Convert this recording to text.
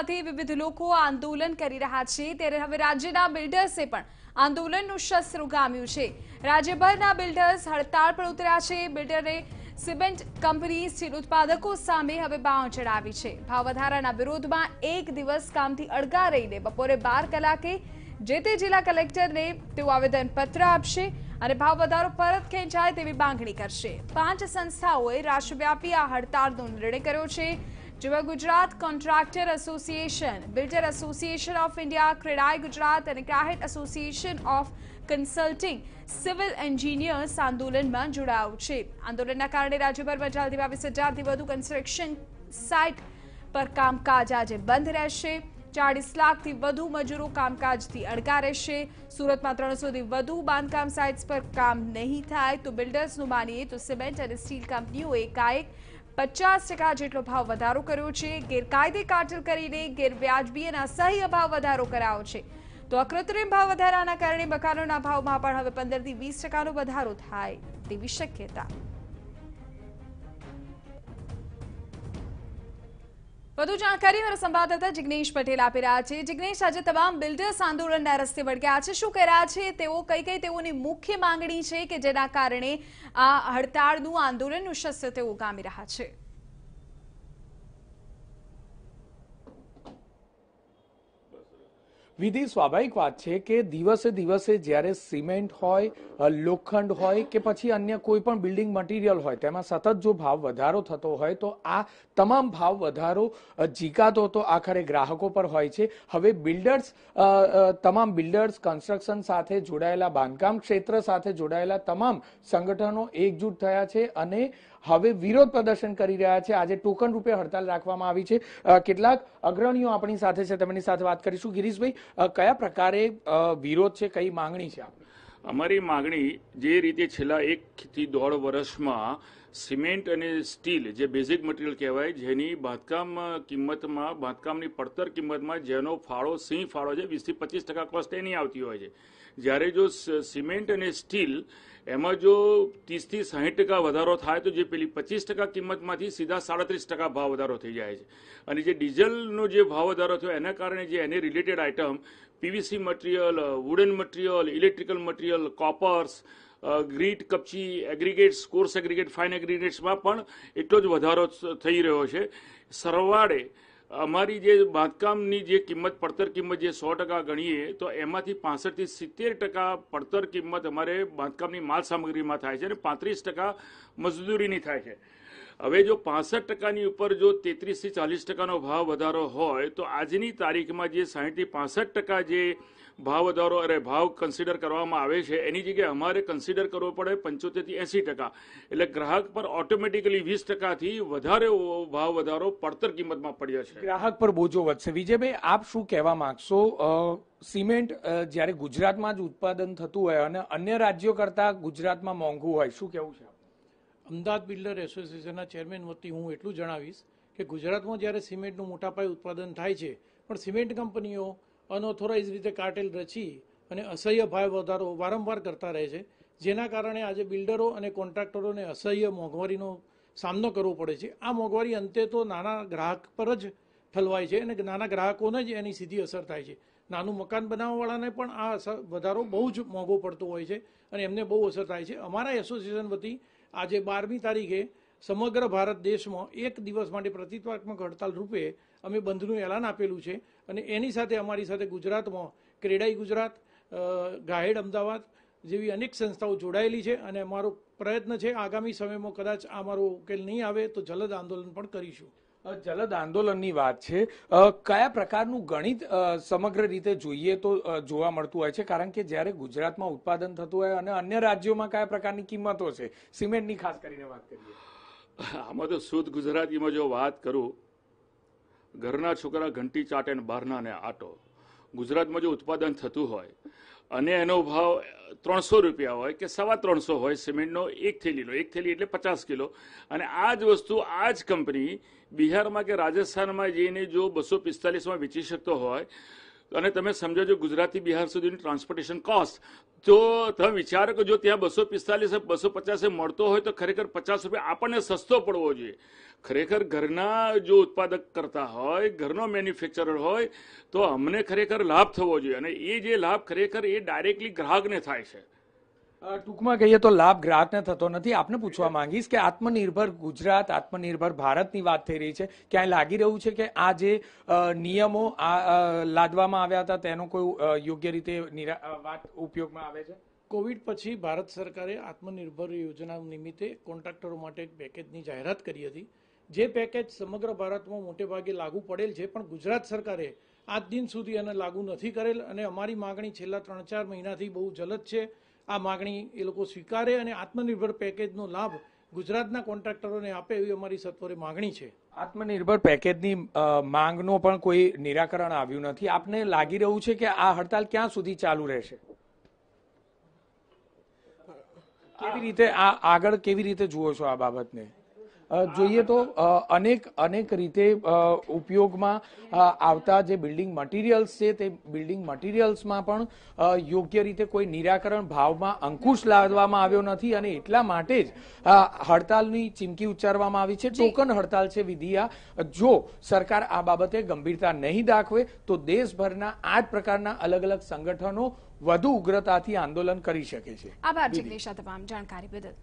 સાથે વિવિધ લોકો આંદોલન કરી રહ્યા છે ત્યારે હવે રાજ્યના બિલ્ડર્સે પણ આંદોલનનું શસ્ત્ર ઉગામ્યું છે રાજ્યભરના બિલ્ડર્સ હડતાળ પર ઉતર્યા છે બિલ્ડરે સિમેન્ટ કંપની સ્ટીલ ઉત્પાદકો સામે હવે બાંહ ચડાવી છે ભાવવધારાના વિરોધમાં એક દિવસ કામથી અડગા રહીને બપોરે બાર કલાકે જે તે જિલ્લા કલેક્ટરને તેઓ આવેદનપત્ર આપશે અને ભાવ વધારો પરત ખેંચાય તેવી માંગણી કરશે પાંચ સંસ્થાઓએ રાષ્ટ્રવ્યાપી આ હડતાળનો નિર્ણય કર્યો છે જેમાં Gujarat contractor association builder association of India CREDAI Gujarat અને ક્રાહેટ association of consulting civil engineers આંદોલનમાં જોડાયું છે આંદોલનના કારણે રાજ્યભરમાં ચાલતી બાવીસ હજારથી વધુ કન્સ્ટ્રક્શન સાઇટ પર કામકાજ આજે બંધ રહેશે ચાળીસ લાખથી વધુ મજૂરો કામકાજથી અડકા રહેશે સુરતમાં ત્રણસોથી વધુ બાંધકામ સાઇટ્સ પર કામ નહીં થાય તો બિલ્ડર્સનું માનીએ તો સિમેન્ટ અને સ્ટીલ કંપનીઓ એકાએક પચાસ ટકા જેટલો ભાવ વધારો કર્યો છે ગેરકાયદે કાટલ કરીને ગેરવ્યાજબી અને અસહ્ય ભાવ વધારો કરાયો છે તો અકૃત્રિમ ભાવ વધારાના કારણે મકાનોના ભાવમાં પણ હવે પંદરથી વીસ ટકાનો વધારો થાય તેવી શક્યતા વધુ જાણકારી મારા સંવાદદાતા જિગ્નેશ પટેલ આપી રહ્યા છે જિગ્નેશ આજે તમામ બિલ્ડર્સ આંદોલનના રસ્તે વળગ્યા છે શું કહી રહ્યા છે તેઓ કઈ કઈ તેઓની મુખ્ય માંગણી છે કે જેના કારણે આ હડતાળનું આંદોલનનું શસ્ત્ર તેઓ ગામી રહ્યા છે વિધિ સ્વાભાવિક વાત છે કે દિવસે દિવસે જ્યારે સિમેન્ટ હોય લોખંડ હોય કે પછી અન્ય કોઈ પણ બિલ્ડિંગ મટીરિયલ હોય તેમાં સતત જો ભાવ વધારો થતો હોય તો આ તમામ ભાવ વધારો જીકાતો તો આખરે ગ્રાહકો પર હોય છે હવે બિલ્ડર્સ તમામ બિલ્ડર્સ કન્સ્ટ્રક્શન સાથે જોડાયેલા બાંધકામ ક્ષેત્ર સાથે જોડાયેલા તમામ સંગઠનો એકજૂટ થયા છે અને હવે વિરોધ પ્રદર્શન કરી રહ્યા છે આજે ટોકન રૂપે હડતાલ રાખવામાં આવી છે કેટલાક અગ્રણીઓ આપણી સાથે છે તેમની સાથે વાત કરીશું ગિરીશભાઈ કયા પ્રકારે વિરોધ છે કઈ માંગણી છે અમારી માંગણી જે રીતે છેલ્લા એકથી દોઢ વર્ષમાં સિમેન્ટ અને સ્ટીલ જે બેઝિક મટીરિયલ કહેવાય જેની બાંધકામ કિંમતમાં બાંધકામની પડતર કિંમતમાં જેનો ફાળો સિંહ ફાળો છે વીસથી પચીસ ટકા કોસ્ટ એની આવતી હોય છે જ્યારે જો સિમેન્ટ અને સ્ટીલ એમાં જો ત્રીસથી સાહીઠ ટકા વધારો થાય તો જે પેલી પચીસ ટકા કિંમતમાંથી સીધા સાડત્રીસ ટકા ભાવ વધારો થઈ જાય છે અને જે ડીઝલનો જે ભાવ વધારો થયો એના કારણે જે એને related item PVC material wooden material electrical material coppers grit કપચી એગ્રીગેટ્સ કોર્સ એગ્રીગેટ ફાઇન એગ્રીગેટ્સમાં પણ એટલો જ વધારો થઈ રહ્યો છે સરવાળે અમારી જે બાંધકામની જે કિંમત પડતર કિંમત જે સો ટકા ગણીએ તો એમાંથી પાસઠથી સિત્તેર ટકા પડતર કિંમત અમારે બાંધકામની માલ સામગ્રીમાં થાય છે અને પાંત્રીસ ટકા મજદૂરીની થાય છે હવે જો પાસઠ ટકાની ઉપર જો તેત્રીસથી ચાલીસ ટકાનો ભાવ વધારો હોય તો આજની તારીખમાં જે સાહીઠથી પાસઠ ટકા જે ભાવ વધારો અરે ભાવ કન્સિડર કરવામાં આવે છે એની જગ્યાએ અમારે કન્સિડર કરવો પડે પંચોતેરથી એંસી ટકા એટલે ગ્રાહક પર ઓટોમેટિકલી વીસ ટકાથી વધારે ભાવ વધારો પડતર કિંમતમાં પડ્યો છે ગ્રાહક પર બોજો વધશે વિજયભાઈ આપ શું કહેવા માંગશો સિમેન્ટ જ્યારે ગુજરાતમાં જ ઉત્પાદન થતું હોય અને અન્ય રાજ્યો કરતાં ગુજરાતમાં મોંઘું હોય શું કહેવું છે અમદાવાદ બિલ્ડર એસોસિએશનના ચેરમેન વતી હું એટલું જણાવીશ કે ગુજરાતમાં જ્યારે સિમેન્ટનું મોટા પાયે ઉત્પાદન થાય છે પણ સિમેન્ટ કંપનીઓ અનઓથોરાઇઝ રીતે કાર્ટેલ રચી અને અસહ્ય ભાવ વધારો વારંવાર કરતા રહે છે જેના કારણે આજે બિલ્ડરો અને કોન્ટ્રાક્ટરોને અસહ્ય મોંઘવારીનો સામનો કરવો પડે છે આ મોંઘવારી અંતે તો નાના ગ્રાહક પર જ ઠલવાય છે અને નાના ગ્રાહકોને જ એની સીધી અસર થાય છે નાનું મકાન બનાવવાવાળાને પણ આ અસર વધારો બહુ જ મોંઘો પડતો હોય છે અને એમને બહુ અસર થાય છે અમારા એસોસિએશન વતી આજે બારમી તારીખે સમગ્ર ભારત દેશમાં એક દિવસ માટે પ્રતિકાત્મક હડતાલ રૂપે અમે બંધનું એલાન આપેલું છે અને એની સાથે અમારી સાથે ગુજરાતમાં ક્રેડાઈ ગુજરાત ગાહેડ અમદાવાદ જેવી અનેક સંસ્થાઓ જોડાયેલી છે અને અમારો પ્રયત્ન છે આગામી સમયમાં કદાચ આ મારો ઉકેલ નહીં આવે તો જલદ આંદોલન પણ કરીશું જલદ આંદોલનની વાત છે કયા પ્રકારનું ગણિત સમગ્ર રીતે જોઈએ તો જોવા મળતું હોય છે કારણ કે જ્યારે ગુજરાતમાં ઉત્પાદન થતું હોય અને અન્ય રાજ્યોમાં કયા પ્રકારની કિંમતો છે સિમેન્ટની ખાસ કરીને વાત કરીએ આમાં તો શુદ્ધ ગુજરાતીમાં જો વાત કરું ઘરના છોકરા ઘંટી ચાટે ને બહારના ને આટો ગુજરાતમાં જો ઉત્પાદન થતું હોય અને એનો ભાવ ત્રણસો રૂપિયા હોય કે સવા ત્રણસો હોય સિમેન્ટનો એક થેલી એક થેલી એટલે પચાસ કિલો અને આ જ વસ્તુ આ જ કંપની બિહારમાં કે રાજસ્થાનમાં જઈને જો બસો પિસ્તાલીસમાં વેચી શકતો હોય અને તમે સમજો છો ગુજરાતી બિહાર સુધીની ટ્રાન્સપોર્ટેશન કોસ્ટ તો તમે વિચારો કે જો ત્યાં બસો પિસ્તાલીસ બસો પચાસે મળતો હોય તો ખરેખર પચાસ રૂપિયા આપણને સસ્તો પડવો જોઈએ ખરેખર ઘરના જો ઉત્પાદક કરતા હોય ઘરનો મેન્યુફેક્ચરર હોય તો અમને ખરેખર લાભ થવો જોઈએ અને એ જે લાભ ખરેખર એ ડાયરેક્ટલી ગ્રાહકને થાય છે ટૂંકમાં કહીએ તો લાભ ગ્રાહકને થતો નથી આપને પૂછવા માંગીશ કે આત્મનિર્ભર ગુજરાત આત્મનિર્ભર ભારતની વાત થઈ રહી છે ક્યાંય લાગી રહ્યું છે કે આ જે નિયમો લાદવામાં આવ્યા હતા તેનો કોઈ યોગ્ય રીતે વાત ઉપયોગમાં આવે છે કોવિડ પછી ભારત સરકારે આત્મનિર્ભર યોજના નિમિત્તે કોન્ટ્રાક્ટરો માટે એક પેકેજની જાહેરાત કરી હતી જે પેકેજ સમગ્ર ભારતમાં મોટે ભાગે લાગુ પડેલ છે પણ ગુજરાત સરકારે આજ દિન સુધી એને લાગુ નથી કરેલ અને અમારી માગણી છેલ્લા ત્રણ ચાર મહિનાથી બહુ જલદ છે આ માગણી એ લોકો સ્વીકારે અને આત્મનિર્ભર પેકેજનો લાભ ગુજરાતના કોન્ટ્રાક્ટરોને આપે એવી અમારી સત્વરે માગણી છે આત્મનિર્ભર પેકેજની માંગનો પણ કોઈ નિરાકરણ આવ્યું નથી આપને લાગી રહ્યું છે કે આ હડતાલ ક્યાં સુધી ચાલુ રહેશે કેવી રીતે આ આગળ કેવી રીતે જુઓ છો આ બાબતને જોઈએ તો અનેક અનેક રીતે ઉપયોગમાં આવતા જે બિલ્ડિંગ મટીરિયલ્સ છે તે બિલ્ડિંગ મટીરિયલ્સમાં પણ યોગ્ય રીતે કોઈ નિરાકરણ ભાવમાં અંકુશ લાવવામાં આવ્યો નથી અને એટલા માટે જ હડતાલની ચીમકી ઉચ્ચારવામાં આવી છે ટોકન હડતાલ છે વિધિયા જો સરકાર આ બાબતે ગંભીરતા નહીં દાખવે તો દેશભરના આ જ પ્રકારના અલગ અલગ સંગઠનો વધુ ઉગ્રતાથી આંદોલન કરી શકે છે આભાર જિગ્નેશા તમામ જાણકારી બદલ